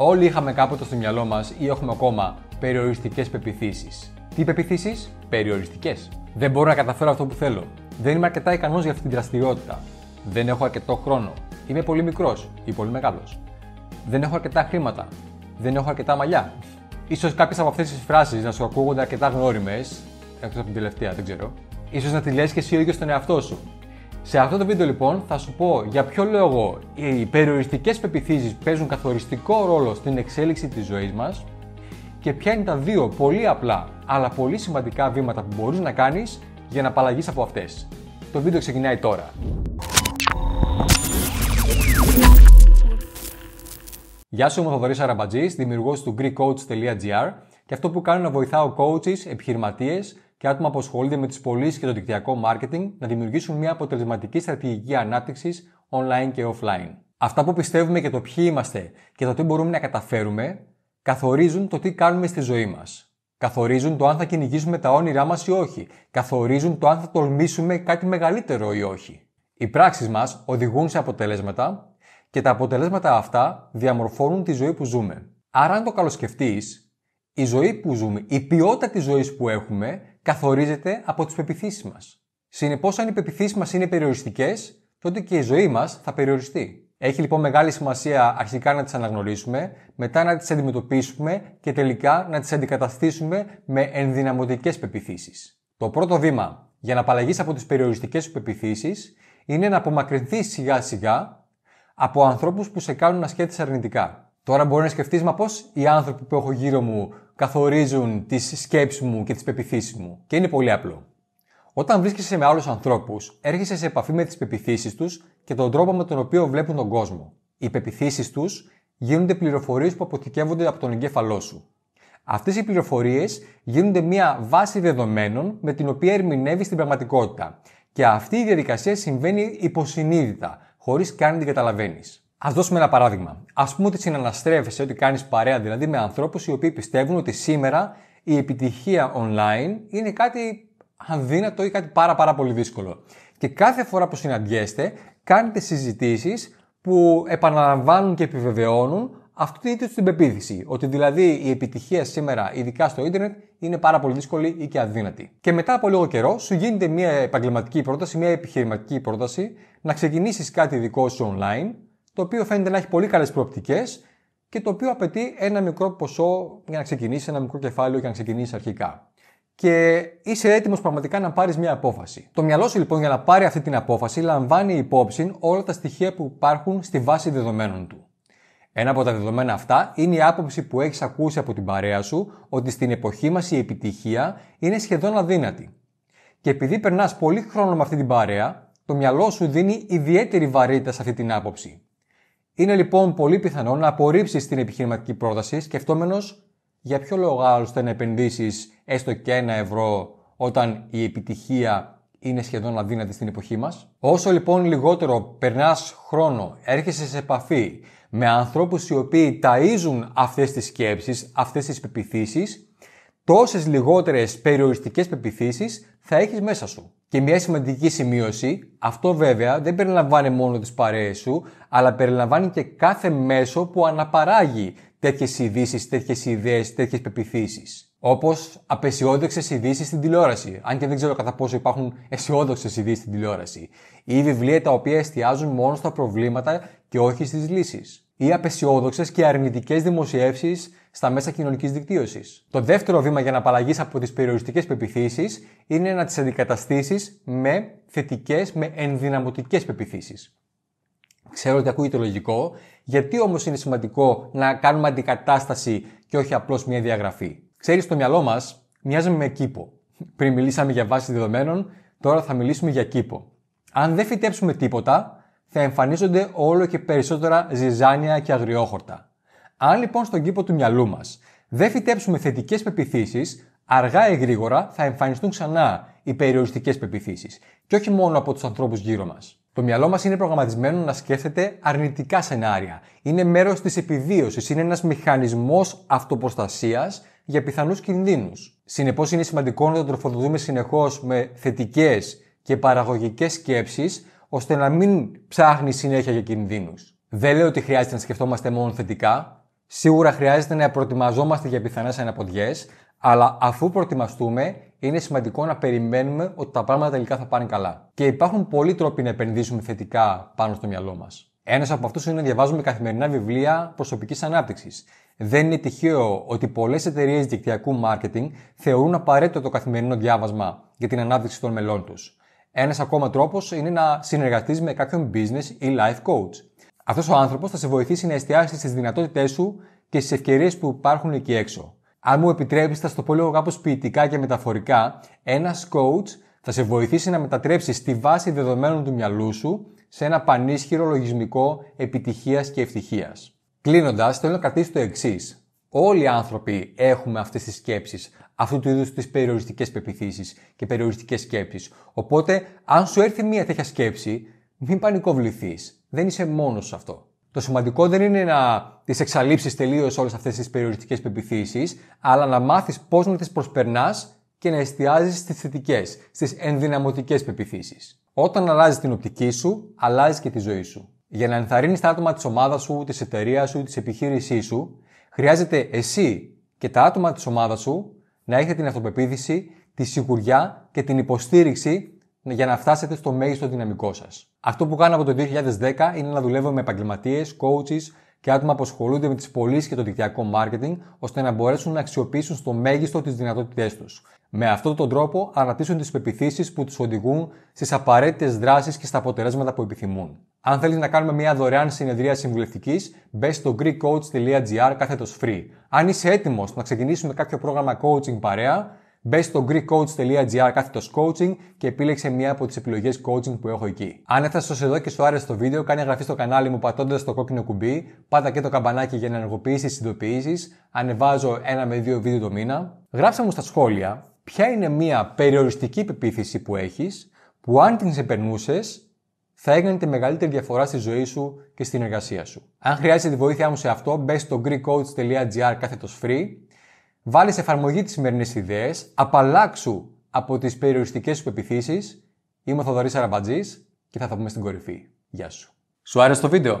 Όλοι είχαμε κάποτε στο μυαλό μας ή έχουμε ακόμα περιοριστικές πεπιθήσεις. Τι πεπιθήσεις? Περιοριστικές. Δεν μπορώ να καταφέρω αυτό που θέλω. Δεν είμαι αρκετά ικανός για αυτή την δραστηριότητα. Δεν έχω αρκετό χρόνο. Είμαι πολύ μικρός ή πολύ μεγάλος. Δεν έχω αρκετά χρήματα. Δεν έχω αρκετά μαλλιά. σω κάποιες από αυτές τις φράσεις να σου ακούγονται αρκετά γνώριμες, εκτός από την τελευταία, δεν ξέρω. σω να τη λες και εσύ ο ίδιος τον εαυτό σου. Σε αυτό το βίντεο λοιπόν θα σου πω για ποιο λόγο οι περιοριστικές πεπιθήσεις παίζουν καθοριστικό ρόλο στην εξέλιξη της ζωής μας και ποια είναι τα δύο πολύ απλά αλλά πολύ σημαντικά βήματα που μπορείς να κάνεις για να απαλλαγείς από αυτές. Το βίντεο ξεκινάει τώρα. Γεια σου, είμαι ο Θοδωρής Αραμπατζής, δημιουργός του GreekCoach.gr και αυτό που κάνω να βοηθάω coaches, επιχειρηματίες και άτομα που ασχολούνται με τις πωλήσεις και το δικτυακό marketing να δημιουργήσουν μια αποτελεσματική στρατηγική ανάπτυξης online και offline. Αυτά που πιστεύουμε και το ποιοι είμαστε και το τι μπορούμε να καταφέρουμε καθορίζουν το τι κάνουμε στη ζωή μας. Καθορίζουν το αν θα κυνηγήσουμε τα όνειρά μας ή όχι. Καθορίζουν το αν θα τολμήσουμε κάτι μεγαλύτερο ή όχι. Οι πράξεις μας οδηγούν σε αποτελέσματα και τα αποτελέσματα αυτά διαμορφώνουν τη ζωή που ζούμε. Άρα, αν το καλοσκεφτείς, η ζωή που ζούμε, η ποιότητα της ζωής που έχουμε καθορίζεται από τις πεπιθήσεις μας. Συνεπώς, αν οι πεπιθήσεις μας είναι περιοριστικές, τότε και η ζωή μας θα περιοριστεί. Έχει λοιπόν μεγάλη σημασία αρχικά να τις αναγνωρίσουμε, μετά να τις αντιμετωπίσουμε και τελικά να τις αντικαταστήσουμε με ενδυναμωτικές πεπιθήσεις. Το πρώτο βήμα για να απαλλαγείς από τις περιοριστικές σου είναι να απομακρυνθείς σιγά σιγά από ανθρώπους που σε κάνουν να σκέφτεσαι αρνητικά. Τώρα μπορεί να σκεφτείς, μα πώς οι άνθρωποι που έχω γύρω μου καθορίζουν τις σκέψεις μου και τις πεπιθήσεις μου. Και είναι πολύ απλό. Όταν βρίσκεσαι με άλλους ανθρώπους, έρχεσαι σε επαφή με τις πεπιθήσεις τους και τον τρόπο με τον οποίο βλέπουν τον κόσμο. Οι πεπιθήσεις τους γίνονται πληροφορίες που αποθηκεύονται από τον εγκέφαλό σου. Αυτές οι πληροφορίες γίνονται μια βάση δεδομένων με την οποία ερμηνεύεις την πραγματικότητα. Και αυτή η διαδικασία συμβαίνει υποσυνείδητα, χωρίς καν την καταλαβαίνεις. Ας δώσουμε ένα παράδειγμα. Ας πούμε ότι συναναστρέφεσαι, ότι κάνεις παρέα δηλαδή με ανθρώπους οι οποίοι πιστεύουν ότι σήμερα η επιτυχία online είναι κάτι αδύνατο ή κάτι πάρα, πάρα πολύ δύσκολο. Και κάθε φορά που συναντιέστε, κάνετε συζητήσεις που επαναλαμβάνουν και επιβεβαιώνουν αυτή την ίδια την πεποίθηση. Ότι δηλαδή η επιτυχία σήμερα, ειδικά στο ίντερνετ, είναι πάρα πολύ δύσκολη ή και αδύνατη. Και μετά από λίγο καιρό, σου γίνεται μια επαγγελματική πρόταση, μια επιχειρηματική πρόταση να ξεκινήσεις κάτι δικό σου online το οποίο φαίνεται να έχει πολύ καλές προοπτικές και το οποίο απαιτεί ένα μικρό ποσό για να ξεκινήσει, ένα μικρό κεφάλαιο για να ξεκινήσει αρχικά. Και είσαι έτοιμος πραγματικά να πάρεις μια απόφαση. Το μυαλό σου λοιπόν για να πάρει αυτή την απόφαση λαμβάνει υπόψη όλα τα στοιχεία που υπάρχουν στη βάση δεδομένων του. Ένα από τα δεδομένα αυτά είναι η άποψη που έχεις ακούσει από την παρέα σου ότι στην εποχή μας η επιτυχία είναι σχεδόν αδύνατη. Και επειδή περνάς πολύ χρόνο με αυτή την παρέα, το μυαλό σου δίνει ιδιαίτερη βαρύτητα σε αυτή την άποψη. Είναι λοιπόν πολύ πιθανό να απορρίψεις την επιχειρηματική πρόταση σκεφτόμενος για ποιο λόγο άλλωστε να επενδύσεις έστω και ένα ευρώ όταν η επιτυχία είναι σχεδόν αδύνατη στην εποχή μας. Όσο λοιπόν λιγότερο περνάς χρόνο, έρχεσαι σε επαφή με ανθρώπους οι οποίοι ταΐζουν αυτές τις σκέψεις, αυτές τις πεπιθήσεις, τόσες λιγότερες περιοριστικές πεπιθήσεις θα έχεις μέσα σου. Και μια σημαντική σημείωση, αυτό βέβαια δεν περιλαμβάνει μόνο τις παρέες σου, αλλά περιλαμβάνει και κάθε μέσο που αναπαράγει τέτοιες ειδήσεις, τέτοιες ιδέες, τέτοιες πεπιθήσεις. Όπως απεσιόδοξες ειδήσεις στην τηλεόραση. Αν και δεν ξέρω κατά πόσο υπάρχουν αισιόδοξες ειδήσεις στην τηλεόραση. Ή βιβλία τα οποία εστιάζουν μόνο στα προβλήματα και όχι στις λύσεις ή απεσιόδοξες και αρνητικές δημοσιεύσεις στα μέσα κοινωνικής δικτύωσης. Το δεύτερο βήμα για να απαλλαγείς από τις περιοριστικές πεπιθήσεις είναι να τις αντικαταστήσεις με θετικές, με ενδυναμωτικές πεπιθήσεις. Ξέρω ότι ακούγεται λογικό, γιατί όμως είναι σημαντικό να κάνουμε αντικατάσταση και όχι απλώς μια διαγραφή. Ξέρεις, στο μυαλό μας μοιάζουμε με κήπο. Πριν μιλήσαμε για βάση δεδομένων, τώρα θα μιλήσουμε για κήπο. Αν δεν φυτέψουμε τίποτα, θα εμφανίζονται όλο και περισσότερα ζυζάνια και αγριόχορτα. Αν λοιπόν στον κήπο του μυαλού μας δεν φυτέψουμε θετικές πεπιθήσεις, αργά ή γρήγορα θα εμφανιστούν ξανά οι περιοριστικές πεπιθήσεις, και όχι μόνο από τους ανθρώπους γύρω μας. Το μυαλό μας είναι προγραμματισμένο να σκέφτεται αρνητικά σενάρια. Είναι μέρος της επιβίωσης, είναι ένας μηχανισμός αυτοπροστασίας για πιθανούς κινδύνους. Συνεπώς, είναι σημαντικό να το τροφοδοτούμε συνεχώς με θετικές και παραγωγικές σκέψεις ώστε να μην ψάχνει συνέχεια για κινδύνους. Δεν λέω ότι χρειάζεται να σκεφτόμαστε μόνο θετικά. Σίγουρα χρειάζεται να προετοιμαζόμαστε για πιθανές αναποδιές, αλλά αφού προετοιμαστούμε, είναι σημαντικό να περιμένουμε ότι τα πράγματα τελικά θα πάνε καλά. Και υπάρχουν πολλοί τρόποι να επενδύσουμε θετικά πάνω στο μυαλό μας. Ένας από αυτούς είναι να διαβάζουμε καθημερινά βιβλία προσωπικής ανάπτυξης. Δεν είναι τυχαίο ότι πολλές εταιρείες δικτυακού marketing θεωρούν απαραίτητο το καθημερινό διάβασμα για την ανάπτυξη των μελών τους. Ένας ακόμα τρόπος είναι να συνεργαστείς με κάποιον business ή life coach. Αυτός ο άνθρωπος θα σε βοηθήσει να εστιάσεις στις δυνατότητές σου και στις ευκαιρίες που υπάρχουν εκεί έξω. Αν μου επιτρέψεις θα στο πω λίγο κάπως ποιητικά και μεταφορικά, ένας coach θα σε βοηθήσει να μετατρέψεις τη βάση δεδομένων του μυαλού σου σε ένα πανίσχυρο λογισμικό επιτυχίας και ευτυχίας. Κλείνοντας, θέλω να κρατήσω το εξής. Όλοι οι άνθρωποι έχουμε αυτές τις σκέψεις, αυτού του είδους τις περιοριστικές πεπιθήσεις και περιοριστικές σκέψεις. Οπότε, αν σου έρθει μία τέτοια σκέψη, μην πανικοβληθείς. Δεν είσαι μόνος σε αυτό. Το σημαντικό δεν είναι να τις εξαλείψεις τελείως όλες αυτές τις περιοριστικές πεπιθήσεις, αλλά να μάθεις πώς να τις προσπερνάς και να εστιάζεις στις θετικές, στις ενδυναμωτικές πεπιθήσεις. Όταν αλλάζει την οπτική σου, αλλάζει και τη ζωή σου. Για να ενθαρρύνεις τα άτομα της ομάδας σου, της εταιρείας σου, της επιχείρησής σου, Χρειάζεται εσύ και τα άτομα της ομάδας σου να έχετε την αυτοπεποίθηση, τη σιγουριά και την υποστήριξη για να φτάσετε στο μέγιστο δυναμικό σας. Αυτό που κάνω από το 2010 είναι να δουλεύω με επαγγελματίες, coaches και άτομα που ασχολούνται με τις πωλήσει και το δικτυακό marketing, ώστε να μπορέσουν να αξιοποιήσουν στο μέγιστο τις δυνατότητές τους. Με αυτόν τον τρόπο αναπτύσσουν τις πεπιθήσεις που τους οδηγούν στις απαραίτητες δράσεις και στα αποτελέσματα που επιθυμούν. Αν θέλεις να κάνουμε μια δωρεάν συνεδρία συμβουλευτικής, μπες στο GreekCoach.gr κάθετος free. Αν είσαι έτοιμος να ξεκινήσουμε κάποιο πρόγραμμα coaching παρέα, Μπες στο GreekCoach.gr κάθετος coaching και επίλεξε μία από τις επιλογές coaching που έχω εκεί. Αν έφτασες ω εδώ και σου άρεσε το βίντεο, κάνε εγγραφή στο κανάλι μου πατώντας το κόκκινο κουμπί, πάτα και το καμπανάκι για να ενεργοποιήσεις τις ειδοποιήσεις. Ανεβάζω ένα με δύο βίντεο το μήνα. Γράψε μου στα σχόλια ποια είναι μία περιοριστική πεποίθηση που έχεις που αν την ξεπερνούσες, θα έγινε τη μεγαλύτερη διαφορά στη ζωή σου και στην εργασία σου. Αν χρειάζεσαι τη βοήθειά μου σε αυτό, μπες στο greekcoach.gr κάθετος free, βάλεις σε εφαρμογή τις σημερινές ιδέες, απαλλάξου από τις περιοριστικές σου πεπιθήσεις. Είμαι ο Θοδωρής Αραμπατζής και θα τα πούμε στην κορυφή. Γεια σου. Σου άρεσε το βίντεο?